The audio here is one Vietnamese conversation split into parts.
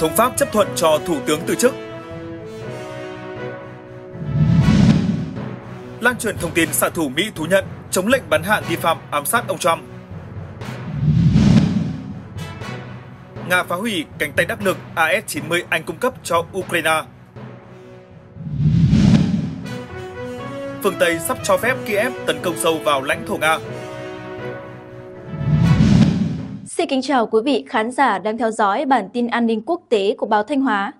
thống Pháp chấp thuận cho Thủ tướng từ chức. Lan truyền thông tin xạ thủ Mỹ thú nhận chống lệnh bắn hạ nghi phạm ám sát ông Trump. Nga phá hủy cánh tay đắc lực AS-90 Anh cung cấp cho Ukraine. Phương Tây sắp cho phép Kiev tấn công sâu vào lãnh thổ Nga Xin kính chào quý vị khán giả đang theo dõi bản tin an ninh quốc tế của báo Thanh Hóa.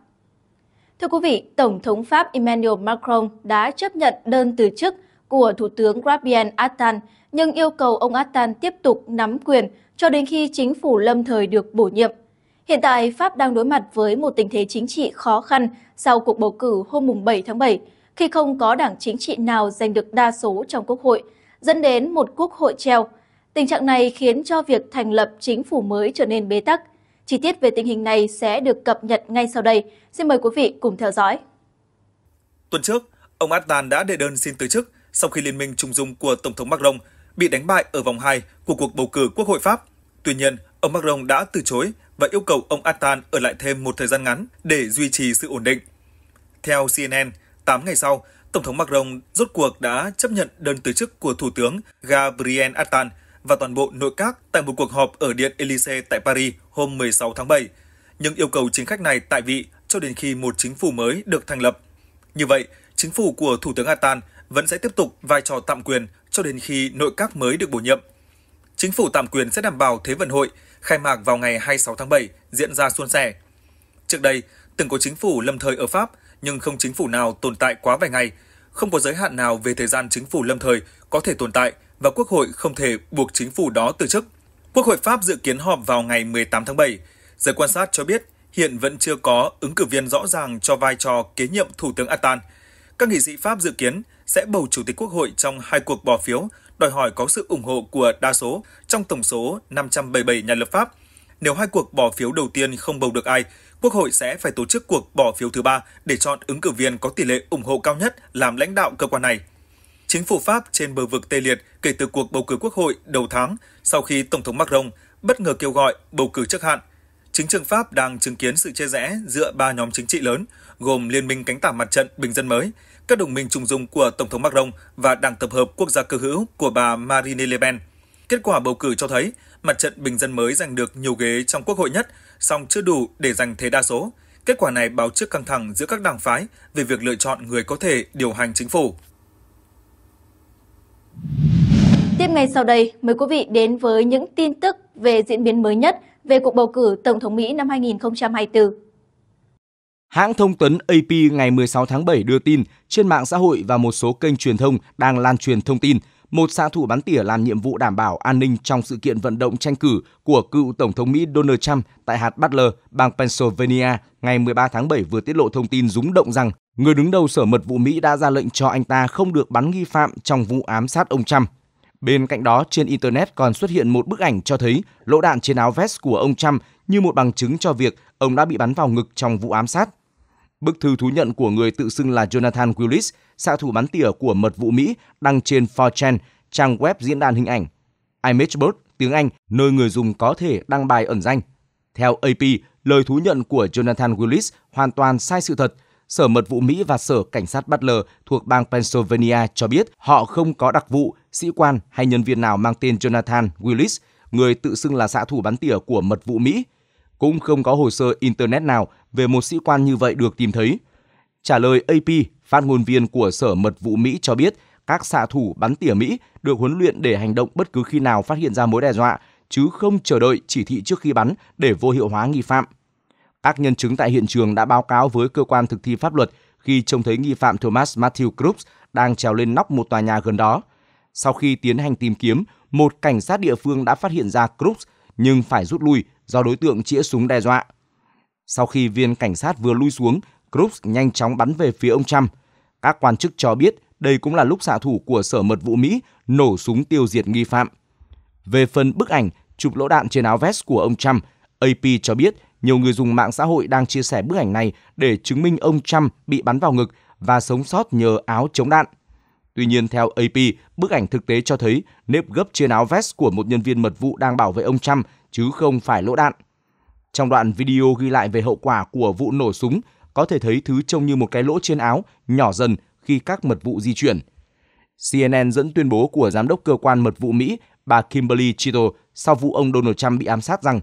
Thưa quý vị, Tổng thống Pháp Emmanuel Macron đã chấp nhận đơn từ chức của Thủ tướng Gabriel Attal nhưng yêu cầu ông Attal tiếp tục nắm quyền cho đến khi chính phủ lâm thời được bổ nhiệm. Hiện tại, Pháp đang đối mặt với một tình thế chính trị khó khăn sau cuộc bầu cử hôm 7 tháng 7 khi không có đảng chính trị nào giành được đa số trong quốc hội, dẫn đến một quốc hội treo – Tình trạng này khiến cho việc thành lập chính phủ mới trở nên bế tắc. Chi tiết về tình hình này sẽ được cập nhật ngay sau đây. Xin mời quý vị cùng theo dõi. Tuần trước, ông Atlan đã đệ đơn xin từ chức sau khi Liên minh Trung Dung của Tổng thống Macron bị đánh bại ở vòng 2 của cuộc bầu cử Quốc hội Pháp. Tuy nhiên, ông Macron đã từ chối và yêu cầu ông Atlan ở lại thêm một thời gian ngắn để duy trì sự ổn định. Theo CNN, 8 ngày sau, Tổng thống Macron rốt cuộc đã chấp nhận đơn từ chức của Thủ tướng Gabriel Attal và toàn bộ nội các tại một cuộc họp ở Điện Elysee tại Paris hôm 16 tháng 7, nhưng yêu cầu chính khách này tại vị cho đến khi một chính phủ mới được thành lập. Như vậy, chính phủ của Thủ tướng Atan vẫn sẽ tiếp tục vai trò tạm quyền cho đến khi nội các mới được bổ nhiệm. Chính phủ tạm quyền sẽ đảm bảo Thế vận hội khai mạc vào ngày 26 tháng 7 diễn ra suôn sẻ. Trước đây, từng có chính phủ lâm thời ở Pháp nhưng không chính phủ nào tồn tại quá vài ngày, không có giới hạn nào về thời gian chính phủ lâm thời có thể tồn tại và Quốc hội không thể buộc chính phủ đó từ chức. Quốc hội Pháp dự kiến họp vào ngày 18 tháng 7. Giới quan sát cho biết hiện vẫn chưa có ứng cử viên rõ ràng cho vai trò kế nhiệm Thủ tướng Atan. Các nghị sĩ Pháp dự kiến sẽ bầu Chủ tịch Quốc hội trong hai cuộc bỏ phiếu đòi hỏi có sự ủng hộ của đa số trong tổng số 577 nhà lập pháp. Nếu hai cuộc bỏ phiếu đầu tiên không bầu được ai, Quốc hội sẽ phải tổ chức cuộc bỏ phiếu thứ ba để chọn ứng cử viên có tỷ lệ ủng hộ cao nhất làm lãnh đạo cơ quan này chính phủ Pháp trên bờ vực tê liệt kể từ cuộc bầu cử quốc hội đầu tháng sau khi Tổng thống Macron bất ngờ kêu gọi bầu cử trước hạn. Chính trường Pháp đang chứng kiến sự chia rẽ giữa ba nhóm chính trị lớn, gồm Liên minh cánh tả mặt trận Bình dân mới, các đồng minh trùng dung của Tổng thống Macron và Đảng Tập hợp Quốc gia cơ hữu của bà Marine Le Pen. Kết quả bầu cử cho thấy mặt trận Bình dân mới giành được nhiều ghế trong quốc hội nhất, song chưa đủ để giành thế đa số. Kết quả này báo trước căng thẳng giữa các đảng phái về việc lựa chọn người có thể điều hành chính phủ. Tiếp ngay sau đây, mời quý vị đến với những tin tức về diễn biến mới nhất về cuộc bầu cử Tổng thống Mỹ năm 2024. Hãng thông tấn AP ngày 16 tháng 7 đưa tin trên mạng xã hội và một số kênh truyền thông đang lan truyền thông tin một xã thủ bắn tỉa làm nhiệm vụ đảm bảo an ninh trong sự kiện vận động tranh cử của cựu Tổng thống Mỹ Donald Trump tại hạt Butler, bang Pennsylvania ngày 13 tháng 7 vừa tiết lộ thông tin rúng động rằng Người đứng đầu Sở Mật vụ Mỹ đã ra lệnh cho anh ta không được bắn nghi phạm trong vụ ám sát ông Trump. Bên cạnh đó, trên Internet còn xuất hiện một bức ảnh cho thấy lỗ đạn trên áo vest của ông Trump như một bằng chứng cho việc ông đã bị bắn vào ngực trong vụ ám sát. Bức thư thú nhận của người tự xưng là Jonathan Willis, xạ thủ bắn tỉa của mật vụ Mỹ, đăng trên 4chan, trang web diễn đàn hình ảnh. ImageBot, tiếng Anh, nơi người dùng có thể đăng bài ẩn danh. Theo AP, lời thú nhận của Jonathan Willis hoàn toàn sai sự thật – Sở Mật vụ Mỹ và Sở Cảnh sát Butler thuộc bang Pennsylvania cho biết họ không có đặc vụ, sĩ quan hay nhân viên nào mang tên Jonathan Willis, người tự xưng là xã thủ bắn tỉa của Mật vụ Mỹ. Cũng không có hồ sơ Internet nào về một sĩ quan như vậy được tìm thấy. Trả lời AP, phát ngôn viên của Sở Mật vụ Mỹ cho biết các xạ thủ bắn tỉa Mỹ được huấn luyện để hành động bất cứ khi nào phát hiện ra mối đe dọa, chứ không chờ đợi chỉ thị trước khi bắn để vô hiệu hóa nghi phạm. Các nhân chứng tại hiện trường đã báo cáo với cơ quan thực thi pháp luật khi trông thấy nghi phạm Thomas Matthew Crooks đang trèo lên nóc một tòa nhà gần đó. Sau khi tiến hành tìm kiếm, một cảnh sát địa phương đã phát hiện ra Crooks nhưng phải rút lui do đối tượng chĩa súng đe dọa. Sau khi viên cảnh sát vừa lui xuống, Crooks nhanh chóng bắn về phía ông Trump. Các quan chức cho biết đây cũng là lúc xạ thủ của Sở Mật vụ Mỹ nổ súng tiêu diệt nghi phạm. Về phần bức ảnh chụp lỗ đạn trên áo vest của ông Trump, AP cho biết nhiều người dùng mạng xã hội đang chia sẻ bức ảnh này để chứng minh ông Trump bị bắn vào ngực và sống sót nhờ áo chống đạn. Tuy nhiên, theo AP, bức ảnh thực tế cho thấy nếp gấp trên áo vest của một nhân viên mật vụ đang bảo vệ ông Trump, chứ không phải lỗ đạn. Trong đoạn video ghi lại về hậu quả của vụ nổ súng, có thể thấy thứ trông như một cái lỗ trên áo nhỏ dần khi các mật vụ di chuyển. CNN dẫn tuyên bố của giám đốc cơ quan mật vụ Mỹ, bà Kimberly Chito sau vụ ông Donald Trump bị ám sát rằng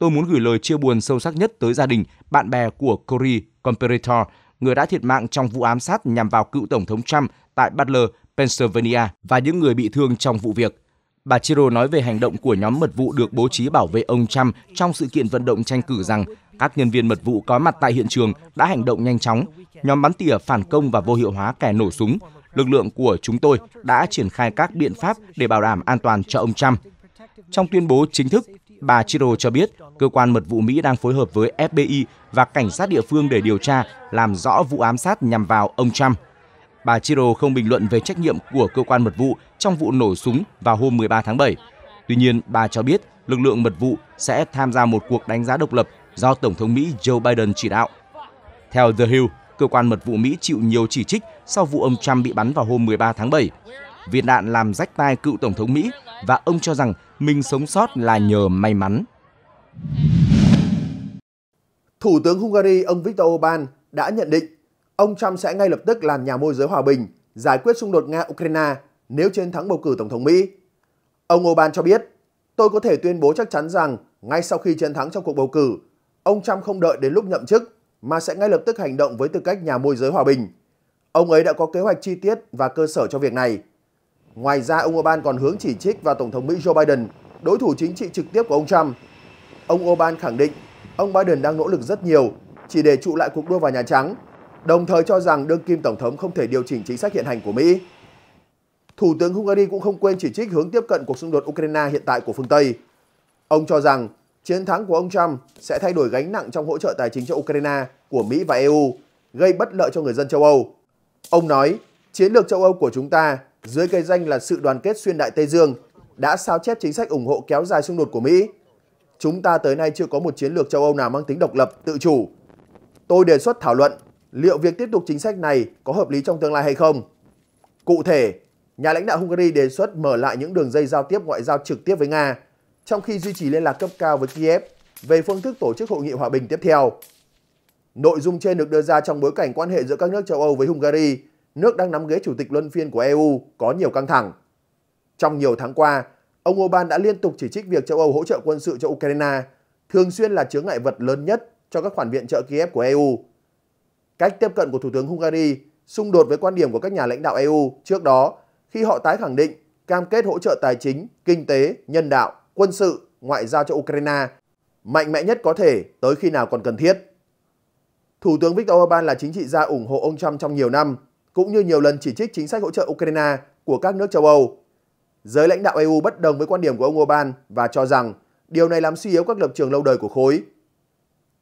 tôi muốn gửi lời chia buồn sâu sắc nhất tới gia đình, bạn bè của Cory Comperator, người đã thiệt mạng trong vụ ám sát nhằm vào cựu Tổng thống Trump tại Butler, Pennsylvania và những người bị thương trong vụ việc. Bà Chiro nói về hành động của nhóm mật vụ được bố trí bảo vệ ông Trump trong sự kiện vận động tranh cử rằng các nhân viên mật vụ có mặt tại hiện trường đã hành động nhanh chóng, nhóm bắn tỉa phản công và vô hiệu hóa kẻ nổ súng. Lực lượng của chúng tôi đã triển khai các biện pháp để bảo đảm an toàn cho ông Trump. Trong tuyên bố chính thức, Bà Chiro cho biết, cơ quan mật vụ Mỹ đang phối hợp với FBI và cảnh sát địa phương để điều tra, làm rõ vụ ám sát nhằm vào ông Trump. Bà Chiro không bình luận về trách nhiệm của cơ quan mật vụ trong vụ nổ súng vào hôm 13 tháng 7. Tuy nhiên, bà cho biết lực lượng mật vụ sẽ tham gia một cuộc đánh giá độc lập do Tổng thống Mỹ Joe Biden chỉ đạo. Theo The Hill, cơ quan mật vụ Mỹ chịu nhiều chỉ trích sau vụ ông Trump bị bắn vào hôm 13 tháng 7. Viên đạn làm rách tai cựu Tổng thống Mỹ và ông cho rằng mình sống sót là nhờ may mắn. Thủ tướng Hungary ông Viktor Orbán đã nhận định ông Trump sẽ ngay lập tức làm nhà môi giới hòa bình, giải quyết xung đột Nga-Ukraine nếu chiến thắng bầu cử Tổng thống Mỹ. Ông Orbán cho biết, tôi có thể tuyên bố chắc chắn rằng ngay sau khi chiến thắng trong cuộc bầu cử, ông Trump không đợi đến lúc nhậm chức mà sẽ ngay lập tức hành động với tư cách nhà môi giới hòa bình. Ông ấy đã có kế hoạch chi tiết và cơ sở cho việc này. Ngoài ra, ông Orbán còn hướng chỉ trích vào Tổng thống Mỹ Joe Biden, đối thủ chính trị trực tiếp của ông Trump. Ông Orbán khẳng định ông Biden đang nỗ lực rất nhiều chỉ để trụ lại cuộc đua vào Nhà Trắng, đồng thời cho rằng đương kim Tổng thống không thể điều chỉnh chính sách hiện hành của Mỹ. Thủ tướng Hungary cũng không quên chỉ trích hướng tiếp cận cuộc xung đột Ukraine hiện tại của phương Tây. Ông cho rằng chiến thắng của ông Trump sẽ thay đổi gánh nặng trong hỗ trợ tài chính cho Ukraine của Mỹ và EU, gây bất lợi cho người dân châu Âu. Ông nói, chiến lược châu Âu của chúng ta dưới cây danh là sự đoàn kết xuyên đại Tây Dương đã sao chép chính sách ủng hộ kéo dài xung đột của Mỹ. Chúng ta tới nay chưa có một chiến lược châu Âu nào mang tính độc lập, tự chủ. Tôi đề xuất thảo luận liệu việc tiếp tục chính sách này có hợp lý trong tương lai hay không. Cụ thể, nhà lãnh đạo Hungary đề xuất mở lại những đường dây giao tiếp ngoại giao trực tiếp với Nga, trong khi duy trì liên lạc cấp cao với Kiev về phương thức tổ chức hội nghị hòa bình tiếp theo. Nội dung trên được đưa ra trong bối cảnh quan hệ giữa các nước châu Âu với Hungary nước đang nắm ghế chủ tịch luân phiên của EU có nhiều căng thẳng. Trong nhiều tháng qua, ông Orbán đã liên tục chỉ trích việc châu Âu hỗ trợ quân sự cho Ukraine, thường xuyên là chướng ngại vật lớn nhất cho các khoản viện trợ Kiev của EU. Cách tiếp cận của Thủ tướng Hungary xung đột với quan điểm của các nhà lãnh đạo EU trước đó khi họ tái khẳng định cam kết hỗ trợ tài chính, kinh tế, nhân đạo, quân sự, ngoại giao cho Ukraine mạnh mẽ nhất có thể tới khi nào còn cần thiết. Thủ tướng Viktor Orbán là chính trị gia ủng hộ ông Trump trong nhiều năm cũng như nhiều lần chỉ trích chính sách hỗ trợ Ukraine của các nước châu Âu. Giới lãnh đạo EU bất đồng với quan điểm của ông Orbán và cho rằng điều này làm suy yếu các lập trường lâu đời của khối.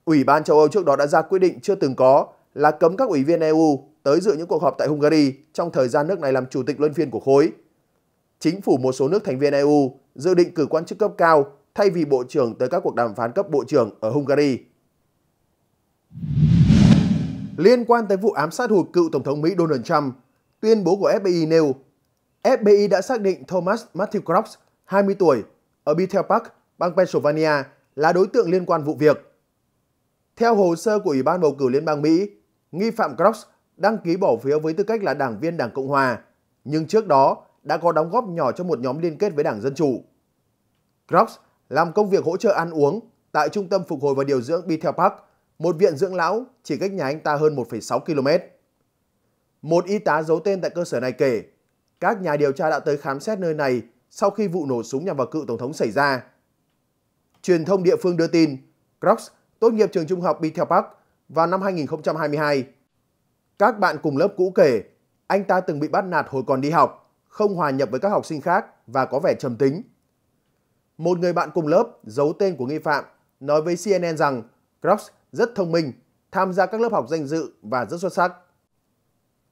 Ủy ban châu Âu trước đó đã ra quyết định chưa từng có là cấm các ủy viên EU tới dự những cuộc họp tại Hungary trong thời gian nước này làm chủ tịch luân phiên của khối. Chính phủ một số nước thành viên EU dự định cử quan chức cấp cao thay vì bộ trưởng tới các cuộc đàm phán cấp bộ trưởng ở Hungary. Liên quan tới vụ ám sát hụt cựu Tổng thống Mỹ Donald Trump, tuyên bố của FBI nêu FBI đã xác định Thomas Matthew Crops, 20 tuổi, ở Bethel Park, bang Pennsylvania là đối tượng liên quan vụ việc. Theo hồ sơ của Ủy ban bầu cử Liên bang Mỹ, nghi phạm Crops đăng ký bỏ phiếu với tư cách là đảng viên Đảng Cộng Hòa, nhưng trước đó đã có đóng góp nhỏ cho một nhóm liên kết với Đảng Dân Chủ. Crops làm công việc hỗ trợ ăn uống tại Trung tâm Phục hồi và Điều dưỡng Bethel Park – một viện dưỡng lão chỉ cách nhà anh ta hơn 1,6 km. Một y tá giấu tên tại cơ sở này kể, các nhà điều tra đã tới khám xét nơi này sau khi vụ nổ súng nhằm vào cựu tổng thống xảy ra. Truyền thông địa phương đưa tin, Crocs tốt nghiệp trường trung học Bethel Park vào năm 2022. Các bạn cùng lớp cũ kể, anh ta từng bị bắt nạt hồi còn đi học, không hòa nhập với các học sinh khác và có vẻ trầm tính. Một người bạn cùng lớp giấu tên của nghi phạm nói với CNN rằng Crocs rất thông minh, tham gia các lớp học danh dự và rất xuất sắc.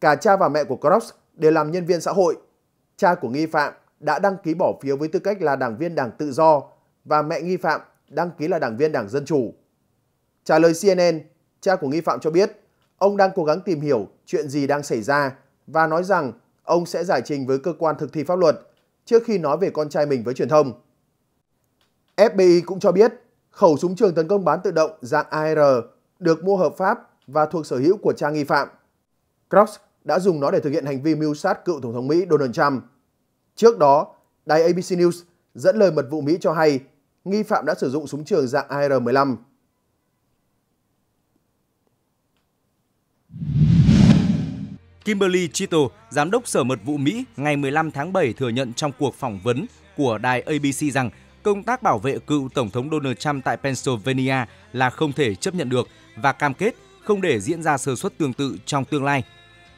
Cả cha và mẹ của Cross đều làm nhân viên xã hội. Cha của nghi phạm đã đăng ký bỏ phiếu với tư cách là đảng viên đảng tự do và mẹ nghi phạm đăng ký là đảng viên đảng Dân Chủ. Trả lời CNN, cha của nghi phạm cho biết ông đang cố gắng tìm hiểu chuyện gì đang xảy ra và nói rằng ông sẽ giải trình với cơ quan thực thi pháp luật trước khi nói về con trai mình với truyền thông. FBI cũng cho biết Khẩu súng trường tấn công bán tự động dạng AR được mua hợp pháp và thuộc sở hữu của trang nghi phạm. Cross đã dùng nó để thực hiện hành vi mưu sát cựu Tổng thống Mỹ Donald Trump. Trước đó, đài ABC News dẫn lời mật vụ Mỹ cho hay nghi phạm đã sử dụng súng trường dạng AR-15. Kimberly Chito, giám đốc Sở Mật vụ Mỹ ngày 15 tháng 7 thừa nhận trong cuộc phỏng vấn của đài ABC rằng công tác bảo vệ cựu Tổng thống Donald Trump tại Pennsylvania là không thể chấp nhận được và cam kết không để diễn ra sơ suất tương tự trong tương lai.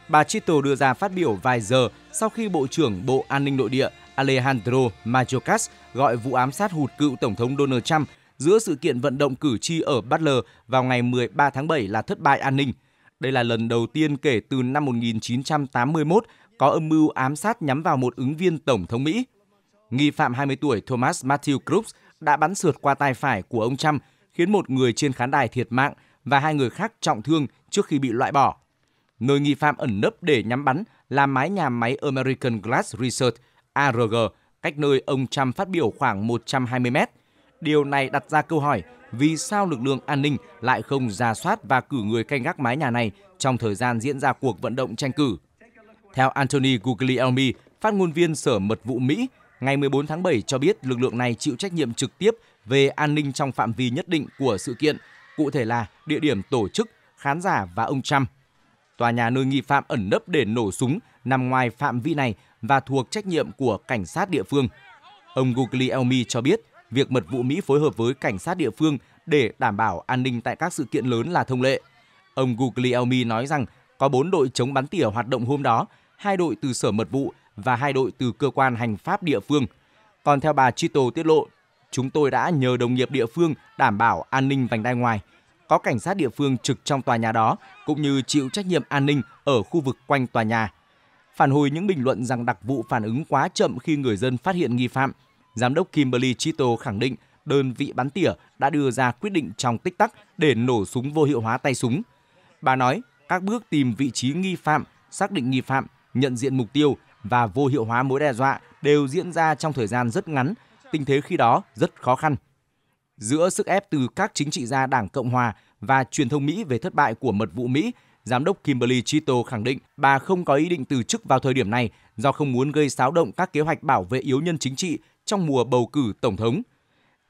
Bà Chito đưa ra phát biểu vài giờ sau khi Bộ trưởng Bộ An ninh Nội địa Alejandro Mayorkas gọi vụ ám sát hụt cựu Tổng thống Donald Trump giữa sự kiện vận động cử tri ở Butler vào ngày 13 tháng 7 là thất bại an ninh. Đây là lần đầu tiên kể từ năm 1981 có âm mưu ám sát nhắm vào một ứng viên Tổng thống Mỹ. Nghi phạm 20 tuổi Thomas Matthew Crooks đã bắn sượt qua tay phải của ông Trump, khiến một người trên khán đài thiệt mạng và hai người khác trọng thương trước khi bị loại bỏ. Nơi nghi phạm ẩn nấp để nhắm bắn là mái nhà máy American Glass Research ARG, cách nơi ông Trump phát biểu khoảng 120 mét. Điều này đặt ra câu hỏi vì sao lực lượng an ninh lại không ra soát và cử người canh gác mái nhà này trong thời gian diễn ra cuộc vận động tranh cử. Theo Anthony Guglielmi, phát ngôn viên Sở Mật vụ Mỹ, ngày 14 tháng 7 cho biết lực lượng này chịu trách nhiệm trực tiếp về an ninh trong phạm vi nhất định của sự kiện, cụ thể là địa điểm tổ chức, khán giả và ông Trump. Tòa nhà nơi nghi phạm ẩn nấp để nổ súng nằm ngoài phạm vi này và thuộc trách nhiệm của cảnh sát địa phương. Ông Guglielmi cho biết, việc mật vụ Mỹ phối hợp với cảnh sát địa phương để đảm bảo an ninh tại các sự kiện lớn là thông lệ. Ông Guglielmi nói rằng có 4 đội chống bắn tỉa hoạt động hôm đó, hai đội từ sở mật vụ và hai đội từ cơ quan hành pháp địa phương. Còn theo bà Chito tiết lộ, chúng tôi đã nhờ đồng nghiệp địa phương đảm bảo an ninh vành đai ngoài, có cảnh sát địa phương trực trong tòa nhà đó cũng như chịu trách nhiệm an ninh ở khu vực quanh tòa nhà. Phản hồi những bình luận rằng đặc vụ phản ứng quá chậm khi người dân phát hiện nghi phạm, giám đốc Kimberly Chito khẳng định đơn vị bắn tỉa đã đưa ra quyết định trong tích tắc để nổ súng vô hiệu hóa tay súng. Bà nói, các bước tìm vị trí nghi phạm, xác định nghi phạm, nhận diện mục tiêu và vô hiệu hóa mối đe dọa đều diễn ra trong thời gian rất ngắn, tình thế khi đó rất khó khăn. Giữa sức ép từ các chính trị gia Đảng Cộng hòa và truyền thông Mỹ về thất bại của mật vụ Mỹ, giám đốc Kimberly Chito khẳng định bà không có ý định từ chức vào thời điểm này do không muốn gây xáo động các kế hoạch bảo vệ yếu nhân chính trị trong mùa bầu cử tổng thống.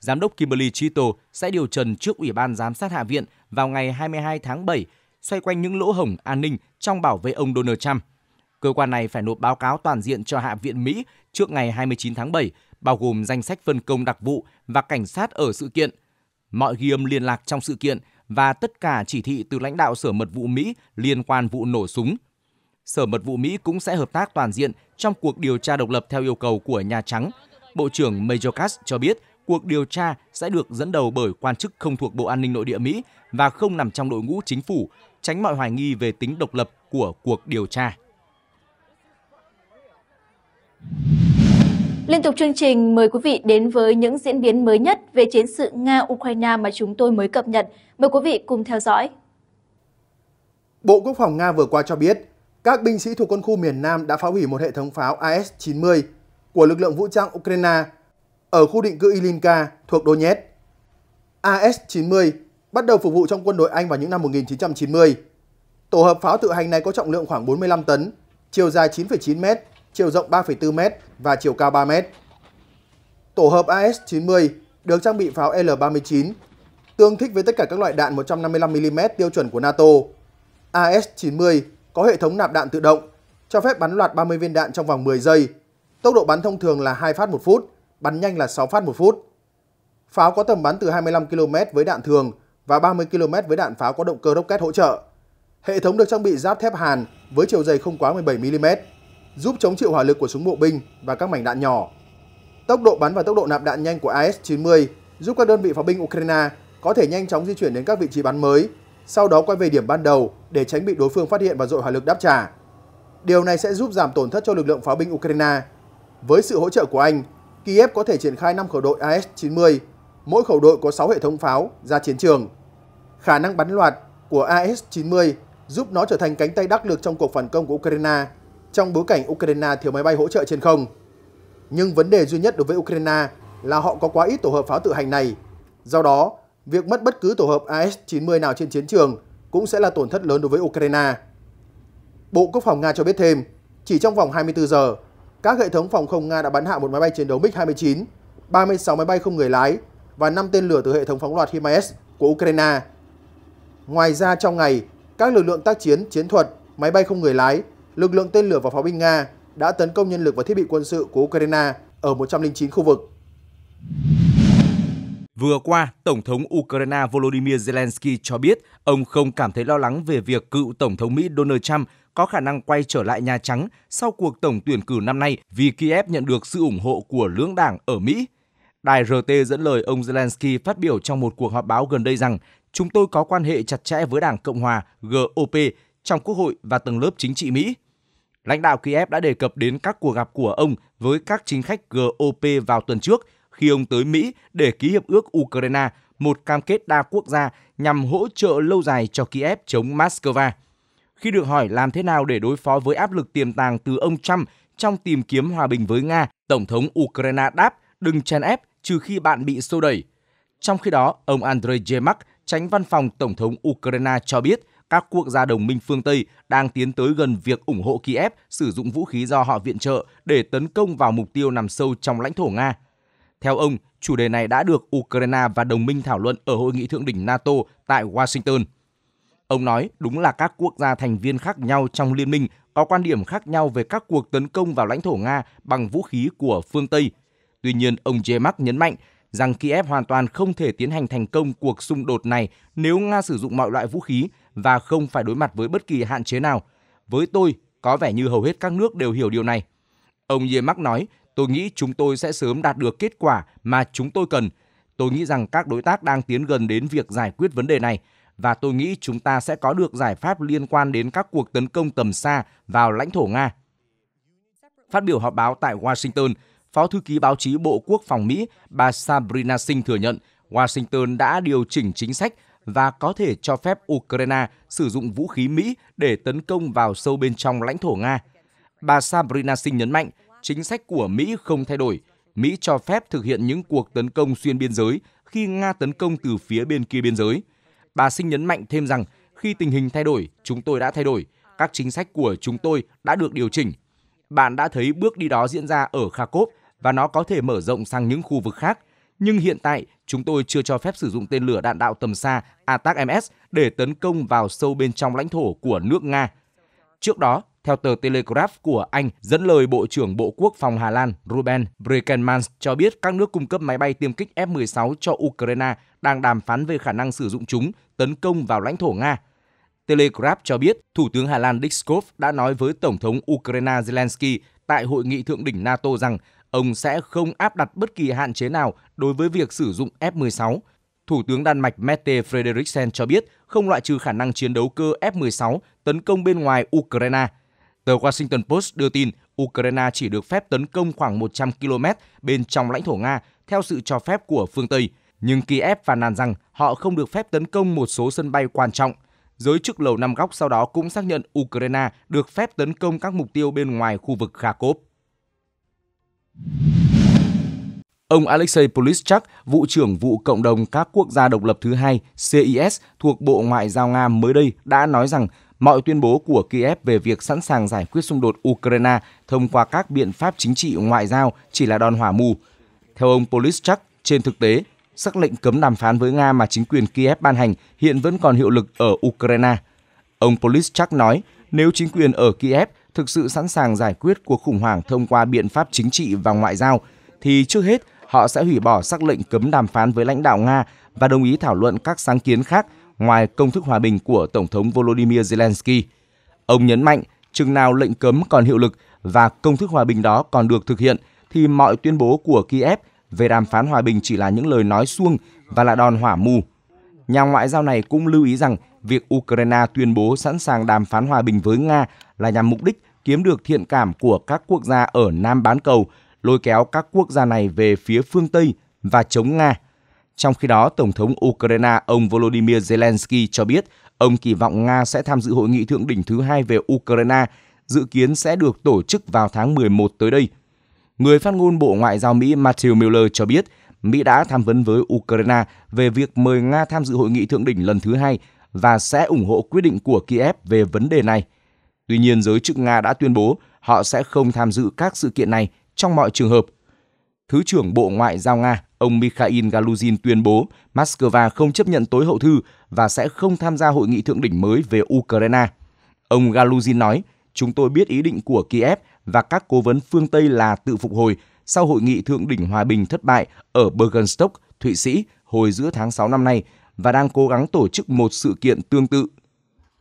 Giám đốc Kimberly Chito sẽ điều trần trước Ủy ban giám sát Hạ viện vào ngày 22 tháng 7 xoay quanh những lỗ hổng an ninh trong bảo vệ ông Donald Trump. Cơ quan này phải nộp báo cáo toàn diện cho Hạ viện Mỹ trước ngày 29 tháng 7, bao gồm danh sách phân công đặc vụ và cảnh sát ở sự kiện, mọi ghi âm liên lạc trong sự kiện và tất cả chỉ thị từ lãnh đạo Sở Mật vụ Mỹ liên quan vụ nổ súng. Sở Mật vụ Mỹ cũng sẽ hợp tác toàn diện trong cuộc điều tra độc lập theo yêu cầu của Nhà Trắng. Bộ trưởng Mayorkas cho biết cuộc điều tra sẽ được dẫn đầu bởi quan chức không thuộc Bộ An ninh Nội địa Mỹ và không nằm trong đội ngũ chính phủ, tránh mọi hoài nghi về tính độc lập của cuộc điều tra. Liên tục chương trình, mời quý vị đến với những diễn biến mới nhất về chiến sự Nga-Ukraine mà chúng tôi mới cập nhật. Mời quý vị cùng theo dõi. Bộ Quốc phòng Nga vừa qua cho biết, các binh sĩ thuộc quân khu miền Nam đã phá hủy một hệ thống pháo AS-90 của lực lượng vũ trang Ukraine ở khu định cư Ilinka thuộc Donetsk. AS-90 bắt đầu phục vụ trong quân đội Anh vào những năm 1990. Tổ hợp pháo tự hành này có trọng lượng khoảng 45 tấn, chiều dài 9,9 mét chiều rộng 3,4m và chiều cao 3m. Tổ hợp AS-90 được trang bị pháo L-39, tương thích với tất cả các loại đạn 155mm tiêu chuẩn của NATO. AS-90 có hệ thống nạp đạn tự động, cho phép bắn loạt 30 viên đạn trong vòng 10 giây. Tốc độ bắn thông thường là 2 phát 1 phút, bắn nhanh là 6 phát 1 phút. Pháo có tầm bắn từ 25 km với đạn thường và 30 km với đạn pháo có động cơ rocket hỗ trợ. Hệ thống được trang bị giáp thép hàn với chiều dày không quá 17 mm giúp chống chịu hỏa lực của súng bộ binh và các mảnh đạn nhỏ. Tốc độ bắn và tốc độ nạp đạn nhanh của AS-90 giúp các đơn vị pháo binh Ukraine có thể nhanh chóng di chuyển đến các vị trí bắn mới, sau đó quay về điểm ban đầu để tránh bị đối phương phát hiện và dội hỏa lực đáp trả. Điều này sẽ giúp giảm tổn thất cho lực lượng pháo binh Ukraine. Với sự hỗ trợ của Anh, Kiev có thể triển khai 5 khẩu đội AS-90, mỗi khẩu đội có 6 hệ thống pháo ra chiến trường. Khả năng bắn loạt của AS-90 giúp nó trở thành cánh tay đắc lực trong cuộc phản công của Ukraine trong bối cảnh Ukraine thiếu máy bay hỗ trợ trên không. Nhưng vấn đề duy nhất đối với Ukraine là họ có quá ít tổ hợp pháo tự hành này. Do đó, việc mất bất cứ tổ hợp AS-90 nào trên chiến trường cũng sẽ là tổn thất lớn đối với Ukraine. Bộ Quốc phòng Nga cho biết thêm, chỉ trong vòng 24 giờ, các hệ thống phòng không Nga đã bắn hạ một máy bay chiến đấu MiG-29, 36 máy bay không người lái và 5 tên lửa từ hệ thống phóng loạt HIMARS của Ukraine. Ngoài ra trong ngày, các lực lượng tác chiến, chiến thuật, máy bay không người lái lực lượng tên lửa và pháo binh Nga đã tấn công nhân lực và thiết bị quân sự của Ukraine ở 109 khu vực. Vừa qua, Tổng thống Ukraine Volodymyr Zelensky cho biết ông không cảm thấy lo lắng về việc cựu Tổng thống Mỹ Donald Trump có khả năng quay trở lại Nhà Trắng sau cuộc tổng tuyển cử năm nay vì Kiev nhận được sự ủng hộ của lưỡng đảng ở Mỹ. Đài RT dẫn lời ông Zelensky phát biểu trong một cuộc họp báo gần đây rằng chúng tôi có quan hệ chặt chẽ với Đảng Cộng hòa GOP trong Quốc hội và tầng lớp chính trị Mỹ. Lãnh đạo Kiev đã đề cập đến các cuộc gặp của ông với các chính khách GOP vào tuần trước khi ông tới Mỹ để ký hiệp ước Ukraine, một cam kết đa quốc gia nhằm hỗ trợ lâu dài cho Kiev chống Moscow. Khi được hỏi làm thế nào để đối phó với áp lực tiềm tàng từ ông Trump trong tìm kiếm hòa bình với Nga, Tổng thống Ukraine đáp đừng chen ép trừ khi bạn bị xô đẩy. Trong khi đó, ông Andrei Yemak, tránh văn phòng Tổng thống Ukraine cho biết các quốc gia đồng minh phương Tây đang tiến tới gần việc ủng hộ Kiev sử dụng vũ khí do họ viện trợ để tấn công vào mục tiêu nằm sâu trong lãnh thổ Nga. Theo ông, chủ đề này đã được Ukraine và đồng minh thảo luận ở hội nghị thượng đỉnh NATO tại Washington. Ông nói đúng là các quốc gia thành viên khác nhau trong liên minh có quan điểm khác nhau về các cuộc tấn công vào lãnh thổ Nga bằng vũ khí của phương Tây. Tuy nhiên, ông Jemak nhấn mạnh rằng Kiev hoàn toàn không thể tiến hành thành công cuộc xung đột này nếu Nga sử dụng mọi loại vũ khí và không phải đối mặt với bất kỳ hạn chế nào. Với tôi, có vẻ như hầu hết các nước đều hiểu điều này. Ông Yemak nói, tôi nghĩ chúng tôi sẽ sớm đạt được kết quả mà chúng tôi cần. Tôi nghĩ rằng các đối tác đang tiến gần đến việc giải quyết vấn đề này và tôi nghĩ chúng ta sẽ có được giải pháp liên quan đến các cuộc tấn công tầm xa vào lãnh thổ Nga. Phát biểu họp báo tại Washington, Phó thư ký báo chí Bộ Quốc phòng Mỹ bà Sabrina Singh thừa nhận Washington đã điều chỉnh chính sách và có thể cho phép Ukraine sử dụng vũ khí Mỹ để tấn công vào sâu bên trong lãnh thổ Nga. Bà Sabrina Singh nhấn mạnh, chính sách của Mỹ không thay đổi. Mỹ cho phép thực hiện những cuộc tấn công xuyên biên giới khi Nga tấn công từ phía bên kia biên giới. Bà Singh nhấn mạnh thêm rằng, khi tình hình thay đổi, chúng tôi đã thay đổi, các chính sách của chúng tôi đã được điều chỉnh. Bạn đã thấy bước đi đó diễn ra ở Kharkov và nó có thể mở rộng sang những khu vực khác. Nhưng hiện tại, chúng tôi chưa cho phép sử dụng tên lửa đạn đạo tầm xa ATACMS để tấn công vào sâu bên trong lãnh thổ của nước Nga. Trước đó, theo tờ Telegraph của Anh, dẫn lời Bộ trưởng Bộ Quốc phòng Hà Lan Ruben Brekelmans cho biết các nước cung cấp máy bay tiêm kích F-16 cho Ukraine đang đàm phán về khả năng sử dụng chúng tấn công vào lãnh thổ Nga. Telegraph cho biết Thủ tướng Hà Lan Dick Scott đã nói với Tổng thống Ukraine Zelensky tại hội nghị thượng đỉnh NATO rằng ông sẽ không áp đặt bất kỳ hạn chế nào đối với việc sử dụng F-16. Thủ tướng Đan Mạch Mette Frederiksen cho biết không loại trừ khả năng chiến đấu cơ F-16 tấn công bên ngoài Ukraine. Tờ Washington Post đưa tin Ukraine chỉ được phép tấn công khoảng 100 km bên trong lãnh thổ Nga theo sự cho phép của phương Tây, nhưng Kiev phàn nàn rằng họ không được phép tấn công một số sân bay quan trọng. Giới chức Lầu Năm Góc sau đó cũng xác nhận Ukraine được phép tấn công các mục tiêu bên ngoài khu vực Kharkov. Ông Alexei Polischak, vụ trưởng vụ Cộng đồng các quốc gia độc lập thứ hai CIS thuộc Bộ Ngoại giao Nga mới đây đã nói rằng mọi tuyên bố của Kiev về việc sẵn sàng giải quyết xung đột Ukraine thông qua các biện pháp chính trị ngoại giao chỉ là đòn hỏa mù. Theo ông Polischak, trên thực tế, sắc lệnh cấm đàm phán với Nga mà chính quyền Kiev ban hành hiện vẫn còn hiệu lực ở Ukraine. Ông Polischak nói, nếu chính quyền ở Kiev thực sự sẵn sàng giải quyết cuộc khủng hoảng thông qua biện pháp chính trị và ngoại giao, thì trước hết họ sẽ hủy bỏ sắc lệnh cấm đàm phán với lãnh đạo Nga và đồng ý thảo luận các sáng kiến khác ngoài công thức hòa bình của Tổng thống Volodymyr Zelensky. Ông nhấn mạnh, chừng nào lệnh cấm còn hiệu lực và công thức hòa bình đó còn được thực hiện, thì mọi tuyên bố của Kiev về đàm phán hòa bình chỉ là những lời nói suông và là đòn hỏa mù. Nhà ngoại giao này cũng lưu ý rằng việc Ukraine tuyên bố sẵn sàng đàm phán hòa bình với Nga là nhằm mục đích kiếm được thiện cảm của các quốc gia ở Nam bán cầu, lôi kéo các quốc gia này về phía phương Tây và chống Nga. Trong khi đó, Tổng thống Ukraine ông Volodymyr Zelensky cho biết ông kỳ vọng Nga sẽ tham dự hội nghị thượng đỉnh thứ hai về Ukraine, dự kiến sẽ được tổ chức vào tháng 11 tới đây. Người phát ngôn Bộ Ngoại giao Mỹ Matthew Miller cho biết Mỹ đã tham vấn với Ukraine về việc mời Nga tham dự hội nghị thượng đỉnh lần thứ hai và sẽ ủng hộ quyết định của Kiev về vấn đề này – Tuy nhiên, giới chức Nga đã tuyên bố họ sẽ không tham dự các sự kiện này trong mọi trường hợp. Thứ trưởng Bộ Ngoại giao Nga, ông Mikhail Galuzin tuyên bố Moscow không chấp nhận tối hậu thư và sẽ không tham gia hội nghị thượng đỉnh mới về Ukraine. Ông Galuzin nói, chúng tôi biết ý định của Kiev và các cố vấn phương Tây là tự phục hồi sau hội nghị thượng đỉnh hòa bình thất bại ở Bergenstock, Thụy Sĩ hồi giữa tháng 6 năm nay và đang cố gắng tổ chức một sự kiện tương tự.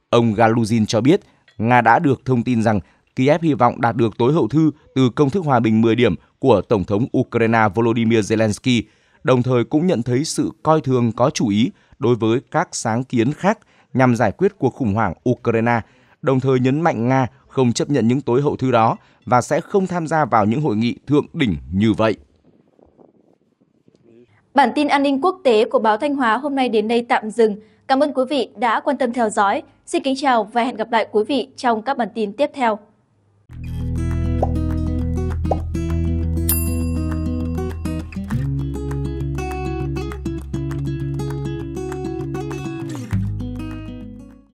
Ông Galuzin cho biết Nga đã được thông tin rằng Kiev hy vọng đạt được tối hậu thư từ công thức hòa bình 10 điểm của Tổng thống Ukraine Volodymyr Zelensky, đồng thời cũng nhận thấy sự coi thường có chủ ý đối với các sáng kiến khác nhằm giải quyết cuộc khủng hoảng Ukraine, đồng thời nhấn mạnh Nga không chấp nhận những tối hậu thư đó và sẽ không tham gia vào những hội nghị thượng đỉnh như vậy. Bản tin an ninh quốc tế của báo Thanh Hóa hôm nay đến đây tạm dừng. Cảm ơn quý vị đã quan tâm theo dõi. Xin kính chào và hẹn gặp lại quý vị trong các bản tin tiếp theo.